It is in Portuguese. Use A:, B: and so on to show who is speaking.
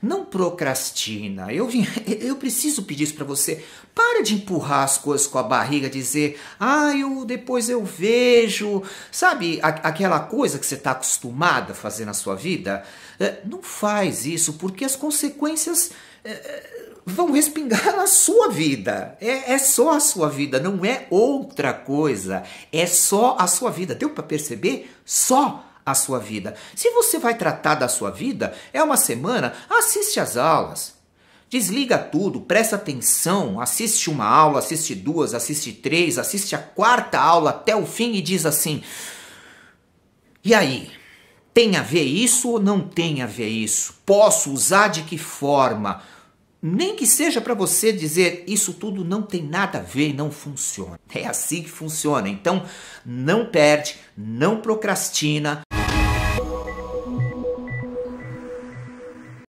A: Não procrastina. Eu, eu preciso pedir isso para você. Para de empurrar as coisas com a barriga, dizer, ah, eu depois eu vejo. Sabe, a, aquela coisa que você está acostumada a fazer na sua vida? É, não faz isso, porque as consequências
B: é, é
A: vão respingar na sua vida. É, é só a sua vida, não é outra coisa. É só a sua vida. Deu para perceber? Só a sua vida. Se você vai tratar da sua vida, é uma semana, assiste às aulas. Desliga tudo, presta atenção, assiste uma aula, assiste duas, assiste três, assiste a quarta aula até o fim e diz assim: E aí? Tem a ver isso ou não tem a ver isso? Posso usar de que forma? Nem que seja para você dizer isso tudo não tem nada a ver e não funciona. É assim que funciona. Então, não perde, não procrastina.